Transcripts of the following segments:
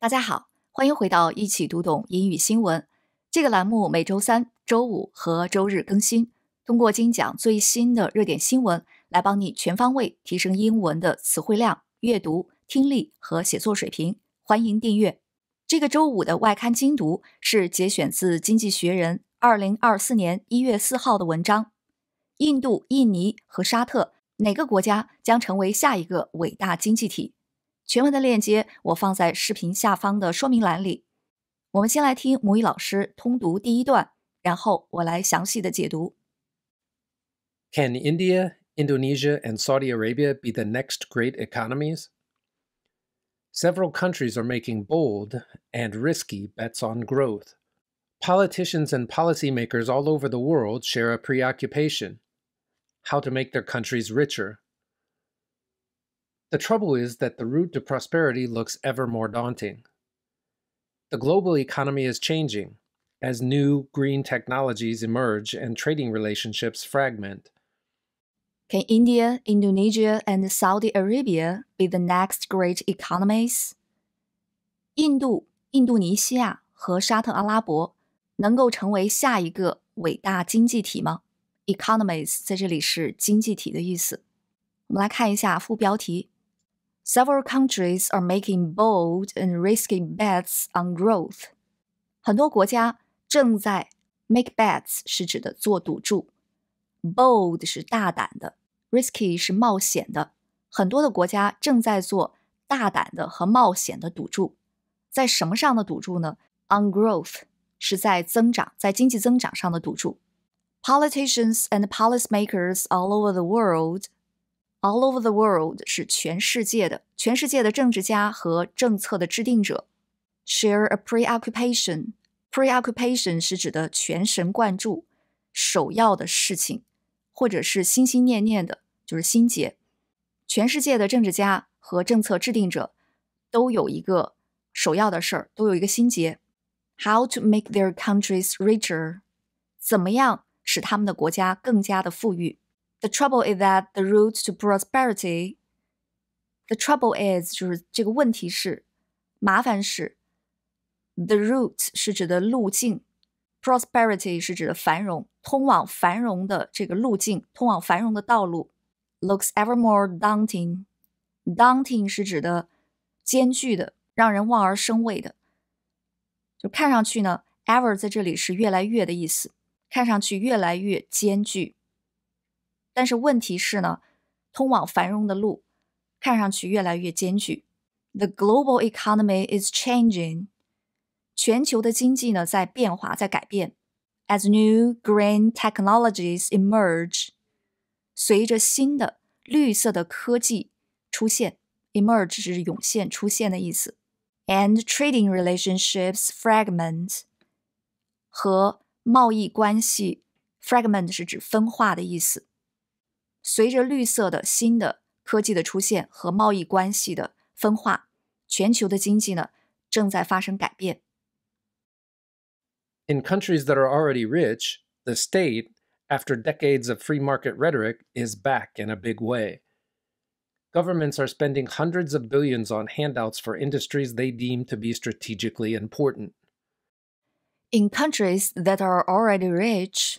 大家好，欢迎回到一起读懂英语新闻这个栏目，每周三、周五和周日更新。通过精讲最新的热点新闻，来帮你全方位提升英文的词汇量、阅读、听力和写作水平。欢迎订阅。这个周五的外刊精读是节选自《经济学人》二零二四年一月四号的文章：印度、印尼和沙特哪个国家将成为下一个伟大经济体？全文的链接我放在视频下方的说明栏里。我们先来听母语老师通读第一段，然后我来详细的解读。Can India, Indonesia, and Saudi Arabia be the next great economies? Several countries are making bold and risky bets on growth. Politicians and policymakers all over the world share a preoccupation how to make their countries richer. The trouble is that the route to prosperity looks ever more daunting. The global economy is changing as new green technologies emerge and trading relationships fragment. Can India, Indonesia, and Saudi Arabia be the next great economies? Indonesia, 印度、印度尼西亚和沙特阿拉伯能够成为下一个伟大经济体吗？Economies 在这里是经济体的意思。我们来看一下副标题 Several countries are making bold and risky bets on growth。很多国家正在 make bets，是指的做赌注。Bold 是大胆的，risky 是冒险的。很多的国家正在做大胆的和冒险的赌注。在什么上的赌注呢？On growth 是在增长，在经济增长上的赌注。Politicians and policymakers all over the world All over the world 是全世界的，全世界的政治家和政策的制定者 share a preoccupation。preoccupation 是指的全神贯注、首要的事情，或者是心心念念的，就是心结。全世界的政治家和政策制定者都有一个首要的事儿，都有一个心结。How to make their countries richer？怎么样使他们的国家更加的富裕？The trouble is that the route to prosperity. The trouble is 就是这个问题是麻烦是。The route 是指的路径，prosperity 是指的繁荣，通往繁荣的这个路径，通往繁荣的道路，looks ever more daunting. Daunting 是指的艰巨的，让人望而生畏的。就看上去呢，ever 在这里是越来越的意思，看上去越来越艰巨。但是问题是呢，通往繁荣的路看上去越来越艰巨。The global economy is changing，全球的经济呢在变化，在改变。As new green technologies emerge，随着新的绿色的科技出现，emerge 是涌现、出现的意思。And trading relationships fragment 和贸易关系 fragment 是指分化的意思。随着绿色的新的科技的出现和贸易关系的分化，全球的经济呢正在发生改变。In countries that are already rich, the state, after decades of free market rhetoric, is back in a big way. Governments are spending hundreds of billions on handouts for industries they deem to be strategically important. In countries that are already rich, rich，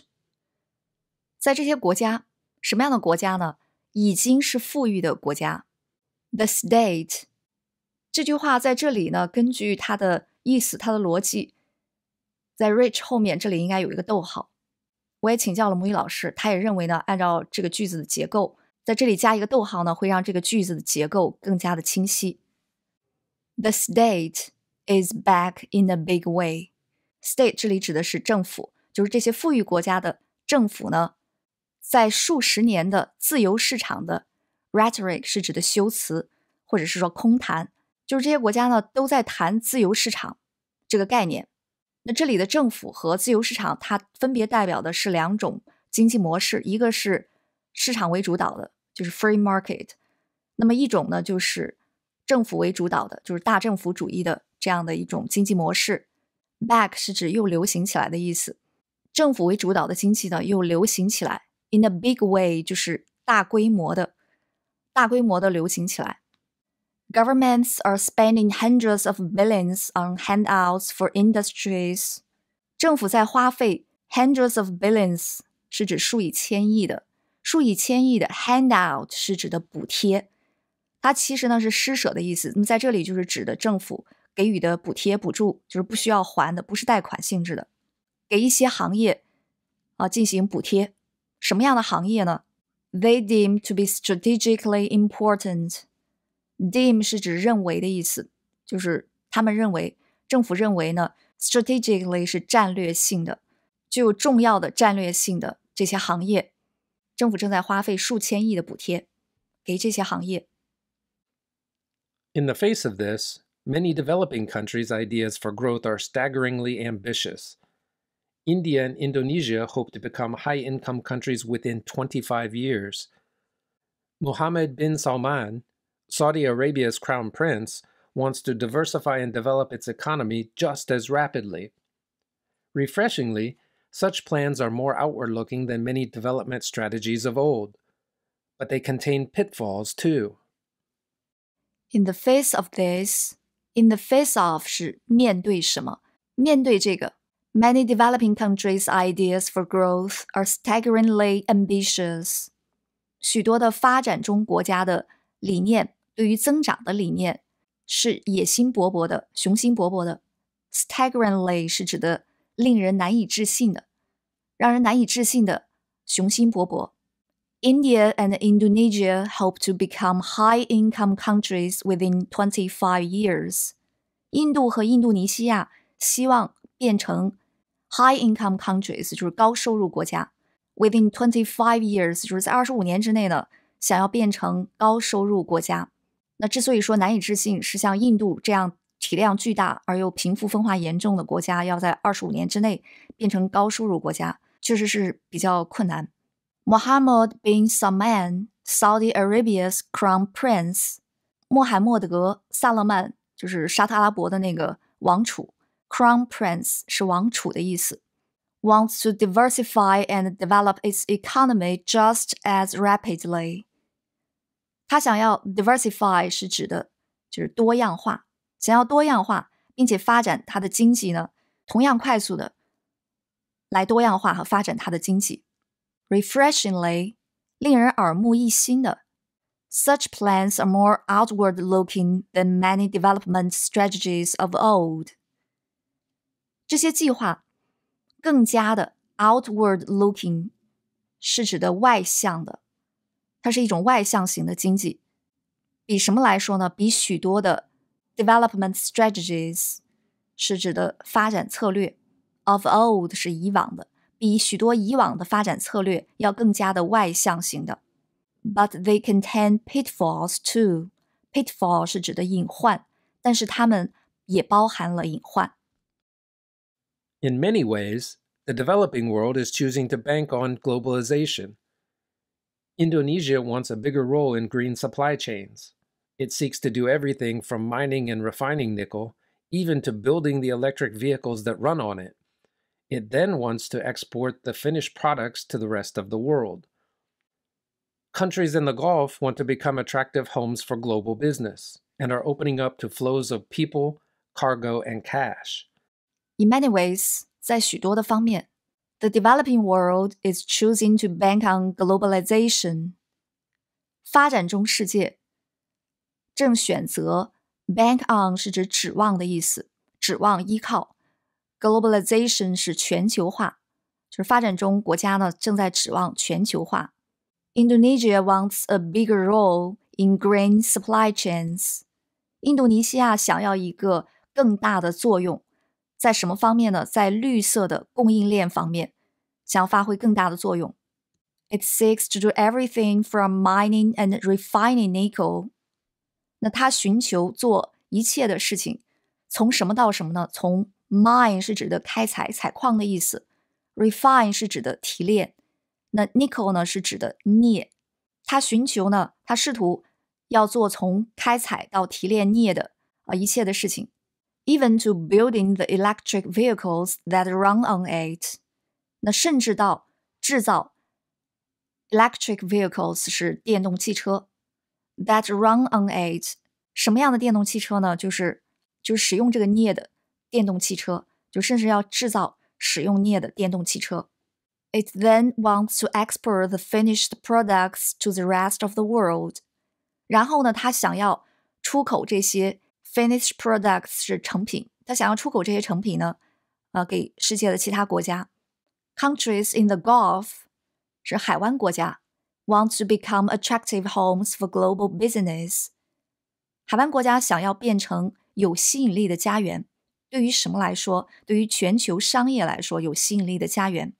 在这些国家什么样的国家呢？已经是富裕的国家。The state 这句话在这里呢，根据它的意思、它的逻辑，在 rich 后面这里应该有一个逗号。我也请教了母语老师，他也认为呢，按照这个句子的结构，在这里加一个逗号呢，会让这个句子的结构更加的清晰。The state is back in a big way。State 这里指的是政府，就是这些富裕国家的政府呢。在数十年的自由市场的 rhetoric 是指的修辞，或者是说空谈，就是这些国家呢都在谈自由市场这个概念。那这里的政府和自由市场，它分别代表的是两种经济模式，一个是市场为主导的，就是 free market；那么一种呢就是政府为主导的，就是大政府主义的这样的一种经济模。式 back 是指又流行起来的意思，政府为主导的经济呢又流行起来。In a big way 就是大规模的，大规模的流行起来。Governments are spending hundreds of billions on handouts for industries。政府在花费 hundreds of billions，是指数以千亿的，数以千亿的 handout 是指的补贴。它其实呢是施舍的意思。那么在这里就是指的政府给予的补贴、补助，就是不需要还的，不是贷款性质的，给一些行业啊进行补贴。什么样的行业呢？They deem to be strategically important. Deem 是指认为的意思，就是他们认为，政府认为呢，strategically 是战略性的，具有重要的战略性的这些行业，政府正在花费数千亿的补贴给这些行业。In the face of this, many developing countries' ideas for growth are staggeringly ambitious. India and Indonesia hope to become high income countries within 25 years. Mohammed bin Salman, Saudi Arabia's crown prince, wants to diversify and develop its economy just as rapidly. Refreshingly, such plans are more outward looking than many development strategies of old, but they contain pitfalls too. In the face of this, in the face of 是面对什么？面对这个 Many developing countries' ideas for growth are staggeringly ambitious。许多的发展中国家的理念，对于增长的理念是野心勃勃的、雄心勃勃的。Staggeringly 是指的令人难以置信的、让人难以置信的雄心勃勃。India and Indonesia hope to become high-income countries within 25 years。印度和印度尼西亚希望。变成 High-income countries 就是高收入国家。Within twenty-five years 就是在二十五年之内呢，想要变成高收入国家。那之所以说难以置信，是像印度这样体量巨大而又贫富分化严重的国家，要在二十五年之内变成高收入国家，确实是比较困难。Mohammed bin Salman, Saudi Arabia's Crown Prince，穆罕默德·萨勒曼就是沙特阿拉伯的那个王储。Crown Prince 是王储的意思。Wants to diversify and develop its economy just as rapidly。他想要 diversify 是指的就是多样化，想要多样化，并且发展它的经济呢，同样快速的来多样化和发展它的经济。Refreshingly，令人耳目一新的。Such plans are more outward looking than many development strategies of old. 这些计划更加的 outward looking，是指的外向的，它是一种外向型的经济，比什么来说呢？比许多的 development strategies，是指的发展策略，of old 是以往的，比许多以往的发展策略要更加的外向型的，but they contain pitfalls too，pitfall 是指的隐患，但是它们也包含了隐患。In many ways, the developing world is choosing to bank on globalization. Indonesia wants a bigger role in green supply chains. It seeks to do everything from mining and refining nickel, even to building the electric vehicles that run on it. It then wants to export the finished products to the rest of the world. Countries in the Gulf want to become attractive homes for global business and are opening up to flows of people, cargo, and cash. In many ways, 在许多的方面，the developing world is choosing to bank on globalization。发展中世界正选择 bank on 是指指望的意思，指望依靠。Globalization 是全球化，就是发展中国家呢正在指望全球化。Indonesia wants a bigger role in grain supply chains。印度尼西亚想要一个更大的作用在什么方面呢？在绿色的供应链方面，想要发挥更大的作用。It seeks to do everything from mining and refining nickel。那它寻求做一切的事情，从什么到什么呢？从 mine 是指的开采、采矿的意思，refine 是指的提炼。那 nickel 呢是指的镍。它寻求呢，它试图要做从开采到提炼镍的啊一切的事情。even to building the electric vehicles that run on it。那甚至到制造 electric vehicles 是电动汽车 that run on it。什么样的电动汽车呢？就是就是使用这个镍的电动汽车，就甚至要制造使用镍的电动汽车。It then wants to export the finished products to the rest of the world。然后呢，它想要出口这些 finished products 是成品，他想要出口这些成品呢，呃，给世界的其他国家。Countries in the Gulf 是海湾国家，want to become attractive homes for global business。海湾国家想要变成有吸引力的家园。对于什么来说？对于全球商业来说，有吸引力的家园。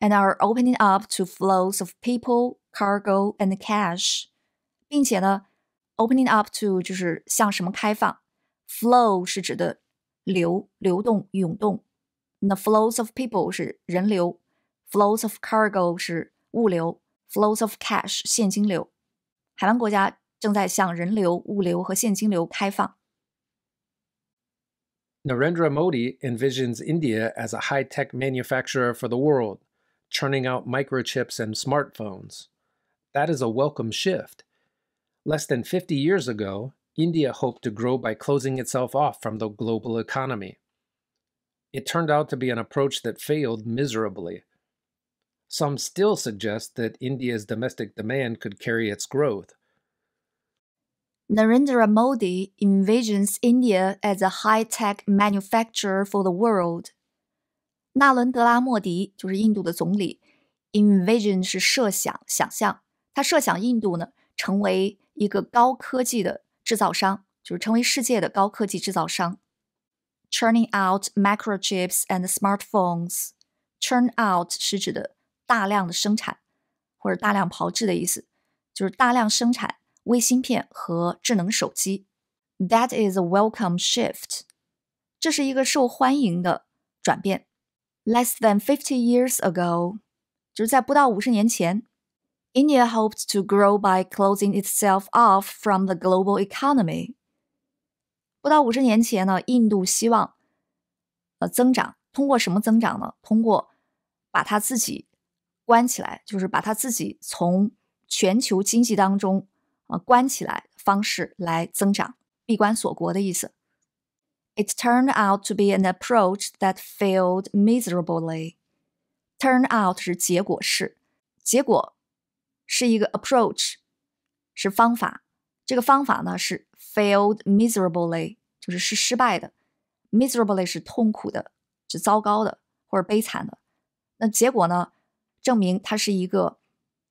And are opening up to flows of people, cargo, and cash，并且呢，opening up to 就是向什么开放 flow 是指的流、流动、涌动。那 flows of people 是人流，flows of cargo 是物流，flows of cash 现金流。海湾国家正在向人流、物流和现金流开放。Narendra Modi envisions India as a high tech manufacturer for the world, churning out microchips and smartphones. That is a welcome shift. Less than 50 years ago, India hoped to grow by closing itself off from the global economy. It turned out to be an approach that failed miserably. Some still suggest that India's domestic demand could carry its growth. Narendra Modi envisions India as a high tech manufacturer for the world. 纳伦德拉·莫迪就是印度的总理。Envision 是设想、想象，他设想印度呢成为一个高科技的制造商就是成为世界的高科技制造商，turning out microchips and smartphones，turn out 是指的大量的生产或者大量炮制的意思，就是大量生产微芯片和智能手机。That is a welcome shift，这是一个受欢迎的转变。Less than fifty years ago，就是在不到五十年前。India hoped to grow by closing itself off from the global economy. economy。不到五十年前呢，印度希望呃增长，通过什么增长呢？通过把它自己关起来，就是把它自己从全球经济当中啊、呃、关起来方式来增长，闭关锁国的意思。It turned out to be an approach that failed miserably. Turn out 是结果是结果。是一个 approach，是方法。这个方法呢是 failed miserably，就是是失败的；miserably 是痛苦的，是糟糕的或者悲惨的。那结果呢，证明它是一个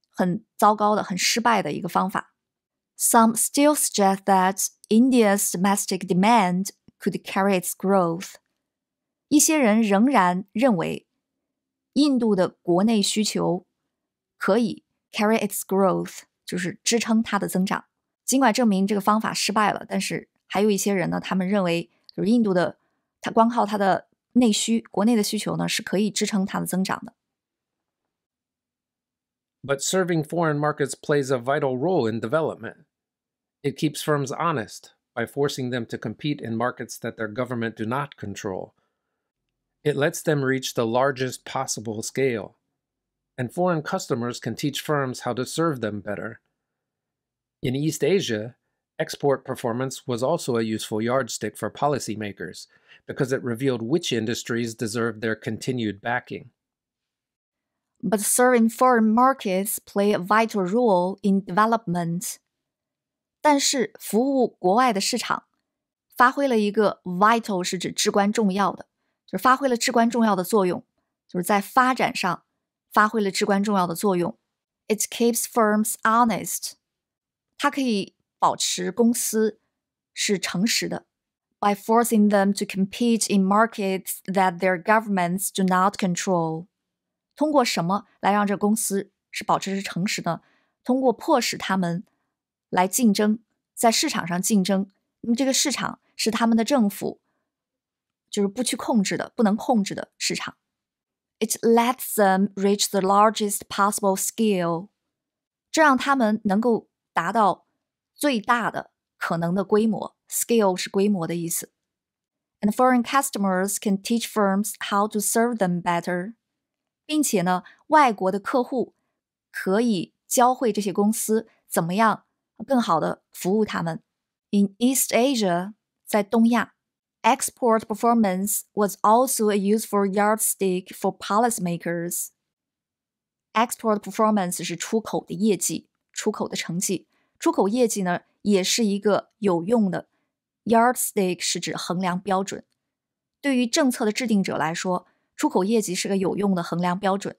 很糟糕的、很失败的一个方法。Some still suggest that India's domestic demand could carry its growth。一些人仍然认为，印度的国内需求可以 carry its growth，就是支撑它的增长。尽管证明这个方法失败了，但是还有一些人呢，他们认为就是印度的，它光靠它的内需，国内的需求呢是可以支撑它的增长的。But serving foreign markets plays a vital role in development. It keeps firms honest by forcing them to compete in markets that their government do not control. It lets them reach the largest possible scale and foreign customers can teach firms how to serve them better. In East Asia, export performance was also a useful yardstick for policymakers because it revealed which industries deserved their continued backing. But serving foreign markets play a vital role in development. 但是服务国外的市场发挥了一个 vital 是指至关重要的，就是发挥了至关重要的作用，就是在发展上发挥了至关重要的作用。It keeps firms honest。它可以保持公司是诚实的，by forcing them to compete in markets that their governments do not control。通过什么来让这公司是保持是诚实的？通过迫使他们来竞争，在市场上竞争。这个市场是他们的政府就是不去控制的、不能控制的市场。It lets them reach the largest possible scale，这让他们能够达到最大的可能的规模。Scale 是规模的意思。And foreign customers can teach firms how to serve them better，并且呢，外国的客户可以教会这些公司怎么样更好的服务他们。In East Asia，在东亚。export performance was also a useful yardstick for policymakers. Export performance 是出口的业绩，出口的成绩。出口业绩呢，也是一个有用的 yardstick，是指衡量标准。对于政策的制定者来说，出口业绩是个有用的衡量标准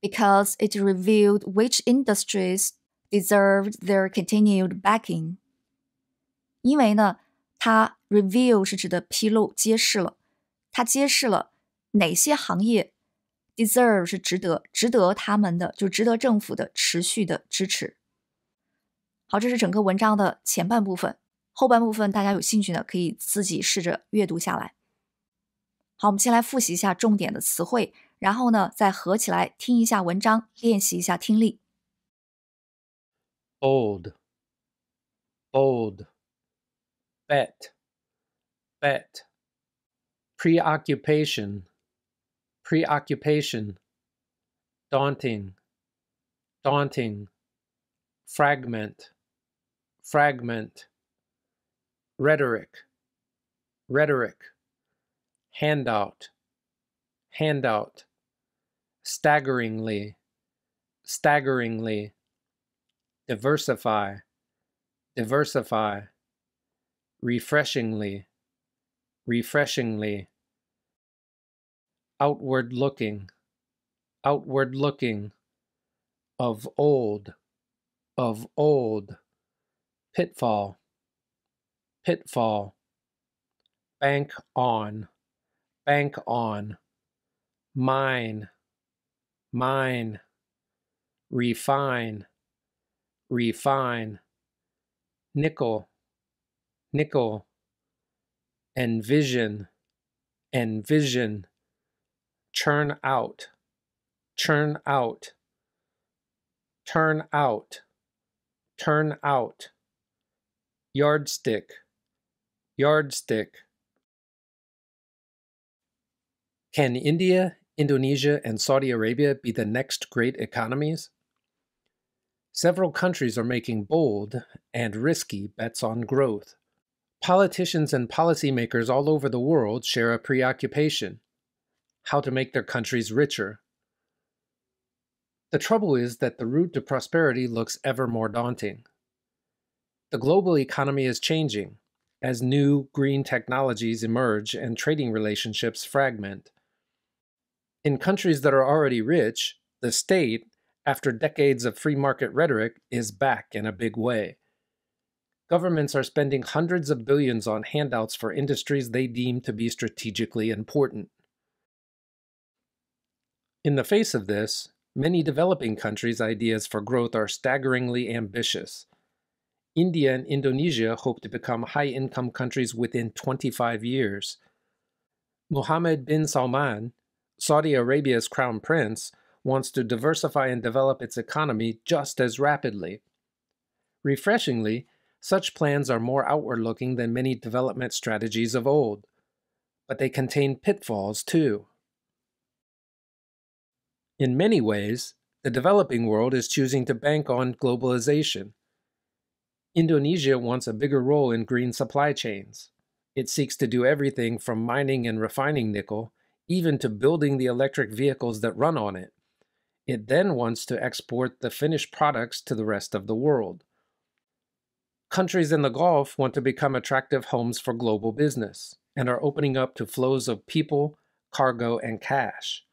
，because it revealed which industries deserved their continued backing。因为呢，它 Review 是指的披露、揭示了，它揭示了哪些行业？Deserve 是值得，值得他们的，就值得政府的持续的支持。好，这是整个文章的前半部分，后半部分大家有兴趣的可以自己试着阅读下来。好，我们先来复习一下重点的词汇，然后呢，再合起来听一下文章，练习一下听力。o l d o l d bet. bet preoccupation preoccupation daunting daunting fragment fragment rhetoric rhetoric handout handout staggeringly staggeringly diversify diversify refreshingly refreshingly, outward looking, outward looking, of old, of old, pitfall, pitfall, bank on, bank on, mine, mine, refine, refine, nickel, nickel, and vision and vision churn out churn out turn out turn out yardstick yardstick can india indonesia and saudi arabia be the next great economies several countries are making bold and risky bets on growth Politicians and policymakers all over the world share a preoccupation how to make their countries richer. The trouble is that the route to prosperity looks ever more daunting. The global economy is changing as new green technologies emerge and trading relationships fragment. In countries that are already rich, the state, after decades of free market rhetoric, is back in a big way. Governments are spending hundreds of billions on handouts for industries they deem to be strategically important. In the face of this, many developing countries' ideas for growth are staggeringly ambitious. India and Indonesia hope to become high income countries within 25 years. Mohammed bin Salman, Saudi Arabia's crown prince, wants to diversify and develop its economy just as rapidly. Refreshingly, such plans are more outward looking than many development strategies of old, but they contain pitfalls too. In many ways, the developing world is choosing to bank on globalization. Indonesia wants a bigger role in green supply chains. It seeks to do everything from mining and refining nickel, even to building the electric vehicles that run on it. It then wants to export the finished products to the rest of the world. Countries in the Gulf want to become attractive homes for global business and are opening up to flows of people, cargo, and cash.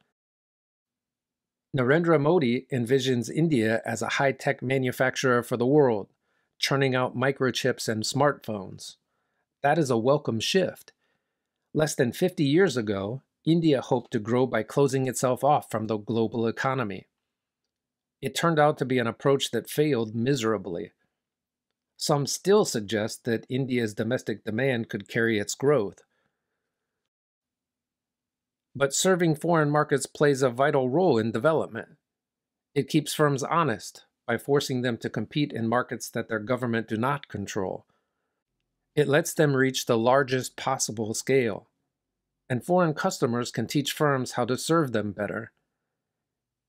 Narendra Modi envisions India as a high tech manufacturer for the world, churning out microchips and smartphones. That is a welcome shift. Less than 50 years ago, India hoped to grow by closing itself off from the global economy. It turned out to be an approach that failed miserably. Some still suggest that India's domestic demand could carry its growth. But serving foreign markets plays a vital role in development. It keeps firms honest by forcing them to compete in markets that their government do not control. It lets them reach the largest possible scale, and foreign customers can teach firms how to serve them better.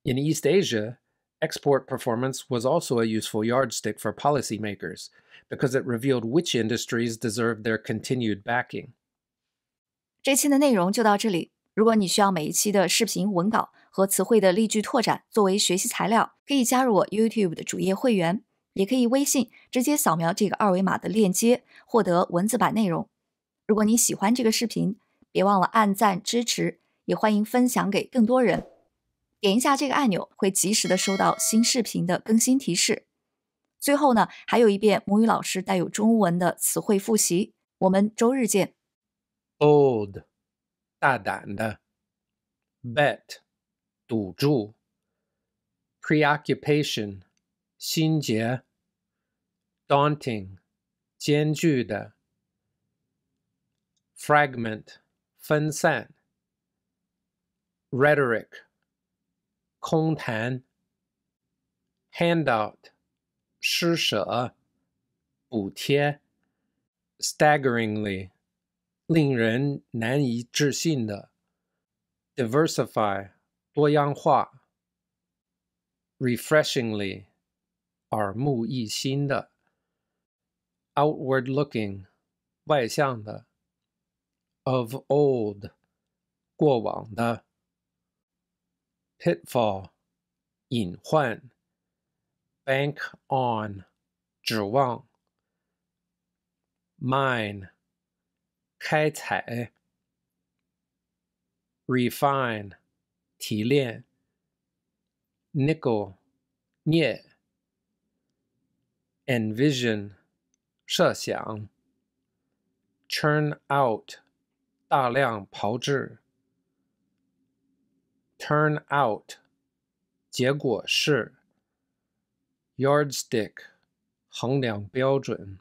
In East Asia, Export performance was also a useful yardstick for policymakers because it revealed which industries deserved their continued backing. 这期的内容就到这里。如果你需要每一期的视频文稿和词汇的例句拓展作为学习材料，可以加入我 YouTube 的主页会员，也可以微信直接扫描这个二维码的链接获得文字版内容。如果你喜欢这个视频，别忘了按赞支持，也欢迎分享给更多人。点一下这个按钮，会及时的收到新视频的更新提示。最后呢，还有一遍母语老师带有中文的词汇复习。我们周日见。Bold，大胆的。Bet，赌注。Preoccupation，心结。Daunting，艰巨的。Fragment，分散。Rhetoric。空谈、handout、施舍、补贴、staggeringly、令人难以置信的、diversify、多样化、refreshingly、耳目一新的、outward-looking、外向的、of old、过往的。pitfall Bank on 指望，mine 开采，refine 提炼，nickel 镍，envision 设想，churn out 大量炮制。turn out 结果是 yardstick 衡量标准。